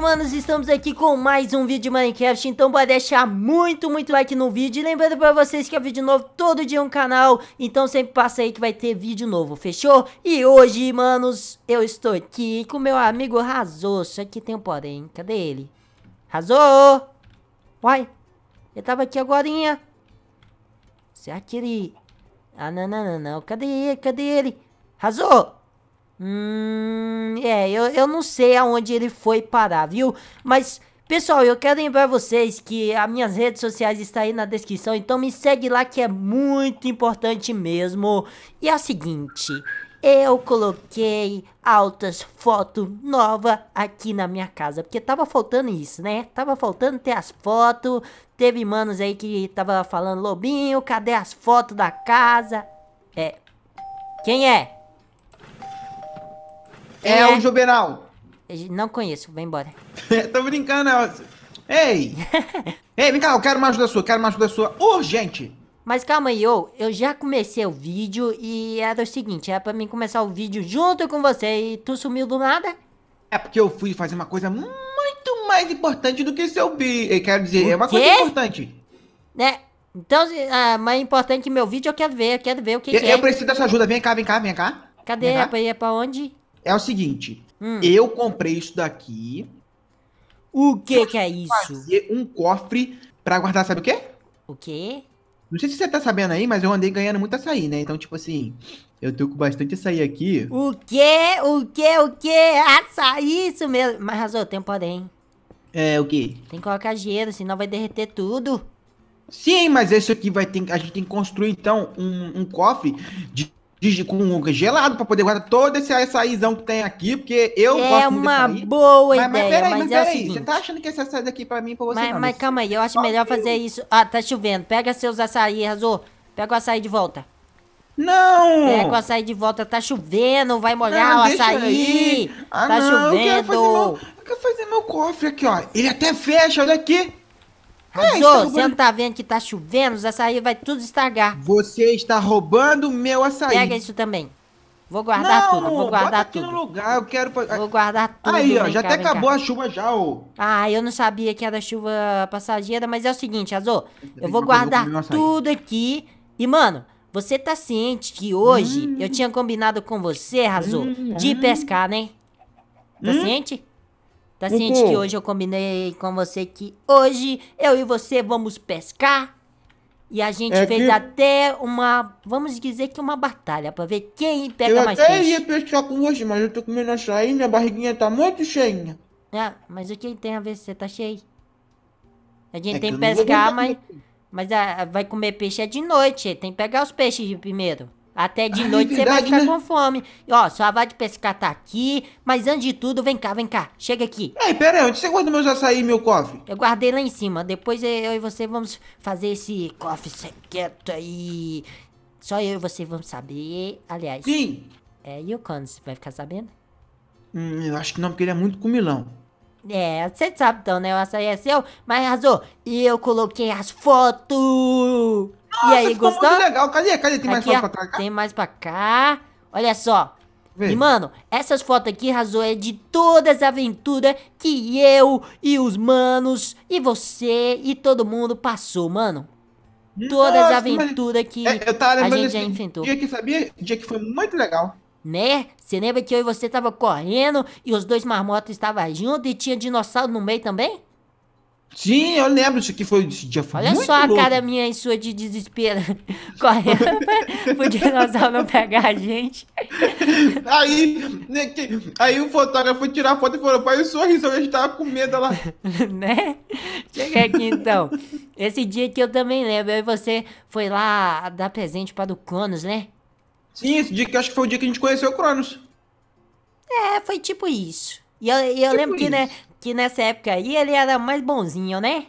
hoje, manos, estamos aqui com mais um vídeo de Minecraft, então pode deixar muito, muito like no vídeo. E lembrando pra vocês que é vídeo novo todo dia no canal, então sempre passa aí que vai ter vídeo novo, fechou? E hoje, manos, eu estou aqui com meu amigo Razô, só que tem um porém, cadê ele? Razô! Uai, ele tava aqui agorinha. Será que ele... Ah, não, não, não, não, cadê ele, cadê ele? Razô! Hum, é, eu, eu não sei aonde ele foi parar, viu? Mas, pessoal, eu quero lembrar vocês que as minhas redes sociais estão aí na descrição, então me segue lá que é muito importante mesmo. E é o seguinte, eu coloquei altas fotos nova aqui na minha casa, porque tava faltando isso, né? Tava faltando ter as fotos, teve manos aí que tava falando, Lobinho, cadê as fotos da casa? É, quem é? É, é o é. Juvenal. Não conheço, vai embora. É, tô brincando, Elcio. É Ei! Ei, vem cá, eu quero uma ajuda sua, quero uma ajuda sua urgente! Mas calma aí, eu, eu já comecei o vídeo e era o seguinte, era pra mim começar o vídeo junto com você e tu sumiu do nada? É porque eu fui fazer uma coisa muito mais importante do que seu vídeo, eh, quero dizer, é uma coisa importante. Né? Então, ah, mais importante que meu vídeo, eu quero ver, eu quero ver o que, eu, que eu é. Eu preciso dessa ajuda, vem cá, vem cá, vem cá. Cadê? Vem cá. É, pra, é pra onde? É o seguinte, hum. eu comprei isso daqui. O que que é isso? um cofre para guardar, sabe o quê? O quê? Não sei se você tá sabendo aí, mas eu andei ganhando muito açaí, né? Então, tipo assim, eu tô com bastante açaí aqui. O quê? O quê? O quê? Açaí, isso mesmo. Mas, Razô, tem um porém. hein? É, o quê? Tem que colocar gelo, senão vai derreter tudo. Sim, mas isso aqui vai ter... A gente tem que construir, então, um, um cofre de de, com gelado para poder guardar todo esse açaízão que tem aqui, porque eu é gosto muito uma boa mas, ideia, mas peraí, mas, mas é peraí, você tá achando que esse açaí daqui para mim para você mas, não, mas né? calma aí, eu acho melhor fazer isso. Ah, tá chovendo. Pega seus açaí, Razô. Pega o açaí de volta. Não! Pega o açaí de volta, tá chovendo, vai molhar não, o açaí. Ah, tá não, chovendo. Eu quero, meu, eu quero, fazer meu, cofre aqui, ó. Ele até fecha, olha aqui. Razou, então você não tá vendo que tá chovendo? Os açaí vai tudo estragar. Você está roubando meu açaí. Pega isso também. Vou guardar não, tudo, vou guardar tudo. no lugar, eu quero... Vou guardar tudo. Aí, ó, já cá, até acabou cá. a chuva já, ô. Ah, eu não sabia que era chuva passageira, mas é o seguinte, Azul. Eu vou guardar vou tudo aqui. E, mano, você tá ciente que hoje hum. eu tinha combinado com você, Razul, hum, de hum. pescar, né? Tá hum. ciente? Tá uhum. ciente que hoje eu combinei com você que hoje eu e você vamos pescar? E a gente é fez que... até uma, vamos dizer que uma batalha, pra ver quem pega eu mais peixe. Eu até ia pescar com você, mas eu tô comendo açaí, minha barriguinha tá muito cheinha. Ah, mas o que tem a ver se você tá cheio? A gente é tem que pescar, mas, mas a, ah, a, vai comer peixe é de noite, tem que pegar os peixes primeiro. Até de ah, é noite verdade, você vai ficar né? com fome. E, ó, sua vai de pescar tá aqui, mas antes de tudo, vem cá, vem cá, chega aqui. Ei, pera aí, onde você guarda meus açaí e meu cofre? Eu guardei lá em cima, depois eu e você vamos fazer esse cofre secreto aí. Só eu e você vamos saber, aliás. Sim. É, e o Cones, vai ficar sabendo? Hum, eu acho que não, porque ele é muito comilão. É, você sabe então, né? O açaí é seu, mas arrasou. E eu coloquei as fotos. Nossa, e aí, gostou? Muito legal. Cadê? Cadê? Tem mais foto pra cá? Tem mais pra cá. Olha só. Vê. E, mano, essas fotos aqui, Razou, é de todas as aventuras que eu e os manos e você e todo mundo passou, mano. Todas Nossa, as aventuras que é, a gente já enfrentou. Dia que sabia, dia que foi muito legal. Né? Você lembra que eu e você tava correndo e os dois marmotos estavam juntos e tinha dinossauro no meio também? Sim, eu lembro isso aqui foi esse dia foi Olha só louco. a cara minha e sua de desespero correndo pro dinossauro não pegar a gente. Aí, né, aí o fotógrafo tirar a foto e falou: faz sou sorriso, a gente tava com medo lá. né? Chega aqui então. Esse dia que eu também lembro, aí você foi lá dar presente para do Cronos, né? Sim, esse dia que acho que foi o dia que a gente conheceu o Cronos. É, foi tipo isso. E eu, eu tipo lembro que, né, isso. né, que nessa época aí ele era mais bonzinho, né?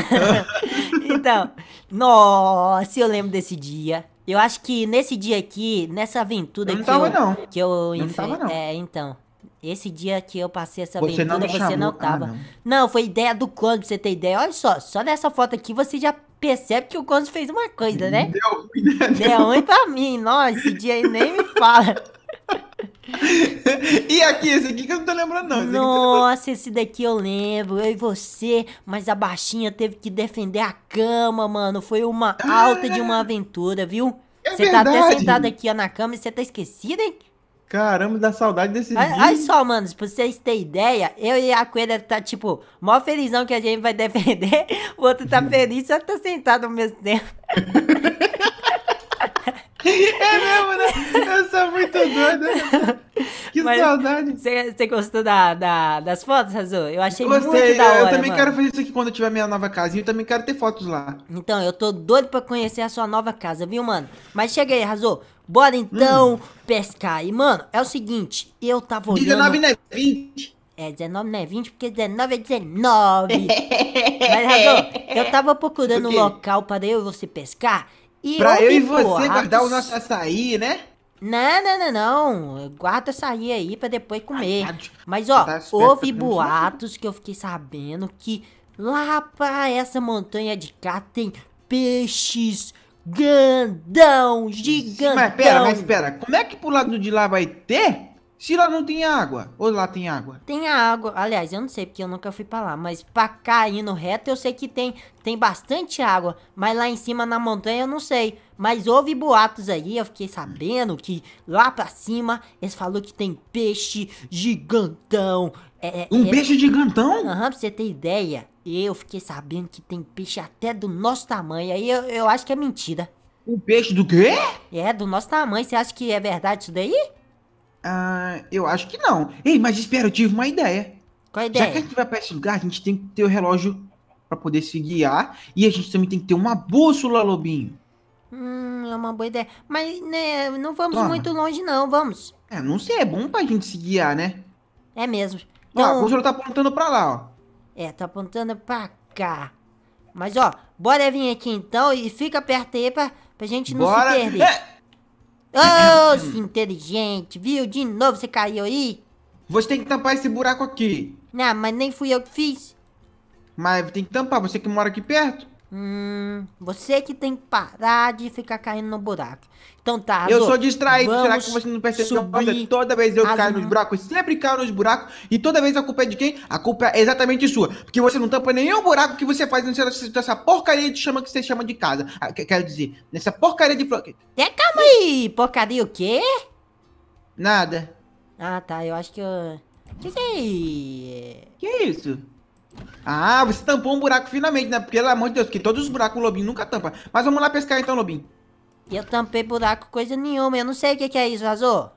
então, nossa, eu lembro desse dia. Eu acho que nesse dia aqui, nessa aventura aqui não que, tava, eu, não. que eu enfrentei. Não tava, não. É, então. Esse dia que eu passei essa aventura, você não, você não ah, tava. Ah, não. não. foi ideia do Clóvis, pra você ter ideia. Olha só, só nessa foto aqui você já percebe que o Clóvis fez uma coisa, né? Deu ruim, Deu ruim pra mim. Nossa, esse dia aí nem me fala. e aqui, esse aqui que eu não tô lembrando, não. Esse Nossa, esse daqui eu lembro. Eu e você, mas a baixinha teve que defender a cama, mano. Foi uma ah, alta de né? uma aventura, viu? É você é tá até sentado aqui ó, na cama e você tá esquecido, hein? Caramba, dá saudade desse olha, vídeo. Olha só, mano, pra vocês terem ideia, eu e a Coelha tá, tipo, mó felizão que a gente vai defender, o outro tá feliz, só tá sentado ao mesmo tempo. Né? Que Mas saudade. Você gostou da, da, das fotos, Razô? Eu achei Gostei, muito da hora, Eu também mano. quero fazer isso aqui quando eu tiver minha nova casinha. Eu também quero ter fotos lá. Então, eu tô doido pra conhecer a sua nova casa, viu, mano? Mas chega aí, Razô. Bora então hum. pescar. E, mano, é o seguinte. Eu tava olhando... 19 né? 20. É, 19 não é 20, é, é porque 19 é 19. Mas, Razô, eu tava procurando um local para eu e você pescar. E pra eu, eu e você guardar o nosso açaí, né? Não, não, não, não. Guarda essa aí aí pra depois comer. Ai, tá Mas, ó, tá houve tá boatos que eu fiquei sabendo que lá pra essa montanha de cá tem peixes grandão, gigante Mas pera, mas pera, como é que pro lado de lá vai ter se lá não tem água, ou lá tem água? Tem água. Aliás, eu não sei porque eu nunca fui para lá, mas para cá indo reto eu sei que tem tem bastante água, mas lá em cima na montanha eu não sei. Mas houve boatos aí, eu fiquei sabendo que lá para cima eles falou que tem peixe gigantão. É, é, um é... peixe gigantão? Aham, uhum, pra você ter ideia, eu fiquei sabendo que tem peixe até do nosso tamanho. Aí eu, eu acho que é mentira. Um peixe do quê? É, do nosso tamanho. Você acha que é verdade isso daí? Ah, eu acho que não. Ei, mas espera, eu tive uma ideia. Qual a ideia? Já que a gente vai para esse lugar, a gente tem que ter o relógio para poder se guiar e a gente também tem que ter uma bússola, Lobinho. Hum, é uma boa ideia. Mas, né, não vamos Toma. muito longe não, vamos. É, não sei, é bom pra gente se guiar, né? É mesmo. Então... Ó, a então bússola tá apontando pra lá, ó. É, tá apontando pra cá. Mas, ó, bora vir aqui então e fica perto aí pra, pra gente não bora. se perder. É. Ô, inteligente, viu? De novo você caiu aí? Você tem que tampar esse buraco aqui. Não, mas nem fui eu que fiz. Mas tem que tampar, você que mora aqui perto. Hum, você que tem que parar de ficar caindo no buraco. Então tá. Azor, eu sou distraído. Será que você não percebeu? Toda vez eu caio nos buracos, sempre caio nos buracos. E toda vez a culpa é de quem? A culpa é exatamente sua. Porque você não tampa nenhum buraco que você faz nessa porcaria de chama que você chama de casa. Ah, quero dizer, nessa porcaria de flor. É, calma aí, porcaria o quê? Nada. Ah tá, eu acho que eu. O Que é isso? Ah, você tampou um buraco finalmente, né? Pelo amor de Deus, porque todos os buracos o Lobinho nunca tampa. Mas vamos lá pescar então, Lobinho. Eu tampei buraco coisa nenhuma, eu não sei o que, que é isso, vazou.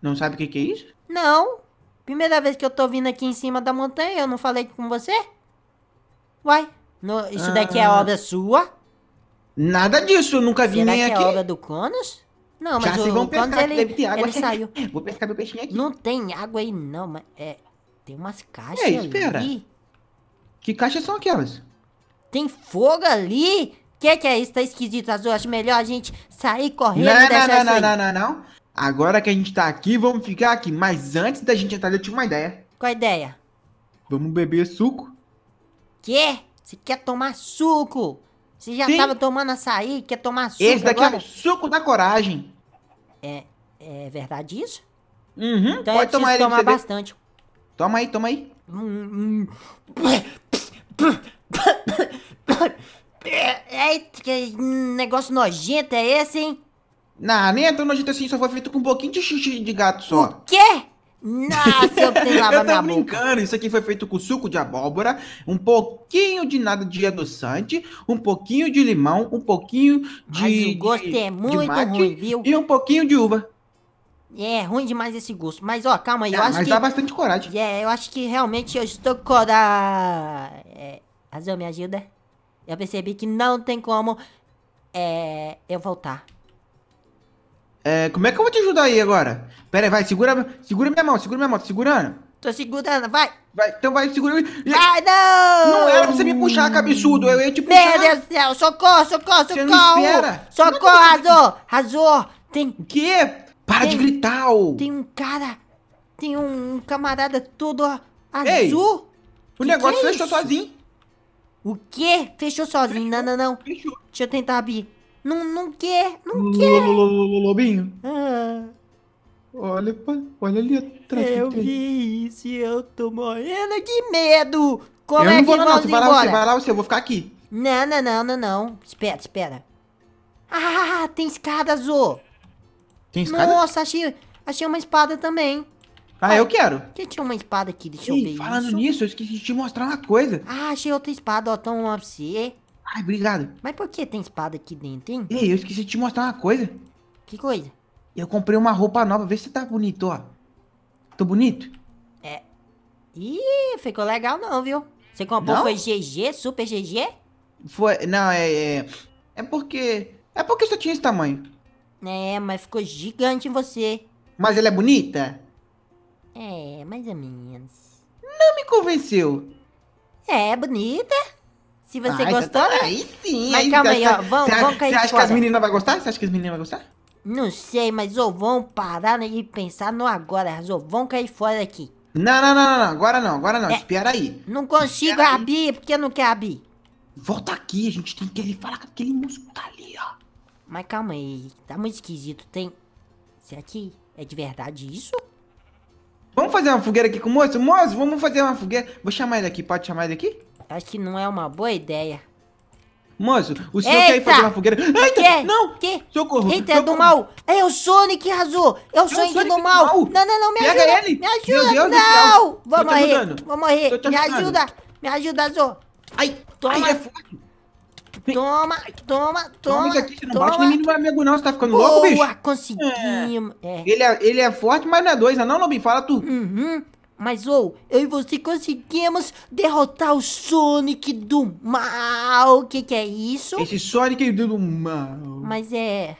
Não sabe o que, que é isso? Não. Primeira vez que eu tô vindo aqui em cima da montanha, eu não falei com você? Uai, no, isso ah. daqui é ah. obra sua? Nada disso, eu nunca vi Será nem que é aqui. é obra do Conos? Não, mas Já o, vão pescar, ele, deve ter água. ele saiu. Vou pescar meu peixinho aqui. Não tem água aí não, mas é... Tem umas caixas é, espera. Ali. Que caixas são aquelas? Tem fogo ali? Que que é isso? Tá esquisito, Azul. Acho melhor a gente sair correndo não, e deixar não, não, não, não, não, não. Agora que a gente tá aqui, vamos ficar aqui. Mas antes da gente entrar, eu tinha uma ideia. Qual a ideia? Vamos beber suco. Quê? Você quer tomar suco? Você já Sim. tava tomando açaí, quer tomar suco Esse daqui é agora? é o suco da coragem. É, é verdade isso? Uhum, então pode é eu tomar, tomar bastante. Toma aí, toma aí. Hum, hum. Eita, que negócio nojento é esse, hein? Não, nem é tão nojento assim, só foi feito com um pouquinho de xixi de gato só. O quê? Nossa, eu tenho lava eu tô brincando, isso aqui foi feito com suco de abóbora, um pouquinho de nada de adoçante, um pouquinho de limão, um pouquinho de... Mas o gosto de, é muito mate, ruim, viu? E um pouquinho de uva. É, ruim demais esse gosto. Mas, ó, calma aí. Eu é, acho mas que, dá bastante coragem. É, eu acho que realmente eu estou com coragem. É, Azul, me ajuda. Eu percebi que não tem como é, eu voltar. É, como é que eu vou te ajudar aí agora? Pera aí, vai, segura, segura minha mão, segura minha mão, tô segurando. Tô segurando, vai. Vai, então vai, segura. Ai, não! Não era pra você me puxar, cabeçudo, eu ia te puxar. Meu Deus do céu, socorro, socorro, socorro. Você não espera. É socorro, Azul, Azul, tem... O quê? Para tem, de gritar! Tem um cara. Tem um camarada todo azul. Ei, o que negócio que é fechou isso? sozinho. O quê? Fechou sozinho? Fechou. Não, não, não. Fechou. Deixa eu tentar abrir. Não, não quer, não quer. Lobinho. Ah. Olha, olha ali atrás. Eu vi isso eu tô morrendo de medo. Como eu é não vou que não. Você vai lá, você vai lá, você, eu vou ficar aqui. Não, não, não, não, não. Espera, espera. Ah, tem escada, Zô. Tem escada? Nossa, achei, achei uma espada também. Ah, Ai, eu quero. Que tinha uma espada aqui, deixa Ei, eu ver falando isso. nisso, eu esqueci de te mostrar uma coisa. Ah, achei outra espada, ó, tão uma você. Ai, obrigado. Mas por que tem espada aqui dentro, hein? Ei, eu esqueci de te mostrar uma coisa. Que coisa? Eu comprei uma roupa nova, vê se tá bonito, ó. Tô bonito? É. Ih, ficou legal não, viu? Você comprou não? foi GG, super GG? Foi, não, é, é... É porque... É porque só tinha esse tamanho. É, mas ficou gigante em você. Mas ela é bonita? É, mais ou menos. Não me convenceu. É, bonita. Se você ah, então gostou. Tá... Né? Aí sim, Mas aí calma aí, ó. Vamos, cair vamos cair Você acha fora. que as meninas vão gostar? Você acha que as meninas vão gostar? Não sei, mas ou vão parar né, e pensar no agora. Ou vão cair fora aqui. Não, não, não, não, agora não, agora não, é, espera aí. Não consigo abrir, aí. porque não quer abrir? Volta aqui, a gente tem que falar com aquele músculo ali, ó. Mas calma aí, tá muito esquisito, tem... Será que é de verdade isso? Vamos fazer uma fogueira aqui com o moço? Moço, vamos fazer uma fogueira. Vou chamar ele aqui, pode chamar ele aqui? Acho que não é uma boa ideia. Moço, o senhor Eita! quer ir fazer uma fogueira? Eita, que? não! Que? Socorro! Eita, socorro. é do mal! É, é o Sonic Azul! É o é Sonic, do mal. mal! Não, não, não, me Pega ajuda! Ele. Me ajuda! Meu Deus não! Do Vou morrer, vou morrer! Me ajuda! Me ajuda, Azul! Ai, toma! Ai, é Toma, toma, toma. aqui você não toma. bate em mim, não amigo, não. Você tá ficando Boa, louco, bicho? conseguimos. É. É. Ele, é, ele é forte, mas não é dois, é não, Lobinho? Fala tu. Uhum. Mas, ou, eu e você conseguimos derrotar o Sonic do mal. O que que é isso? Esse Sonic do mal. Mas é...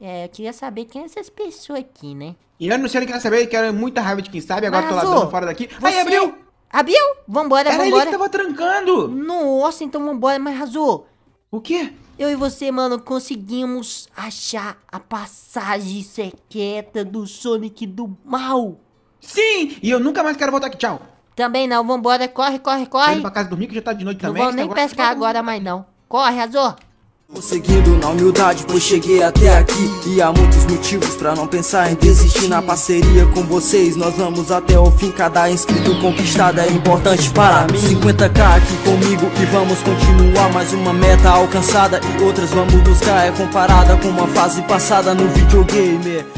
É, eu queria saber quem é essas pessoas aqui, né? E eu não sei o que quer saber, quero muita raiva de quem sabe, agora Mas, tô lá fora daqui. Você... Aí, abriu! Abriu? Vambora, Era vambora. Era ele que tava trancando! Nossa, então vambora. Mas, Razô, o quê? Eu e você, mano, conseguimos achar a passagem secreta do Sonic do mal. Sim! E eu nunca mais quero voltar aqui, tchau. Também não, vambora, corre, corre, corre. Tô indo pra casa dormir que já tá de noite não também. Não vou nem é pescar agora mais não. Corre, Azor. Conseguindo seguindo na humildade, pois cheguei até aqui E há muitos motivos pra não pensar em desistir Na parceria com vocês, nós vamos até o fim Cada inscrito conquistado é importante para mim 50k aqui comigo e vamos continuar Mais uma meta alcançada e outras vamos buscar É comparada com uma fase passada no videogame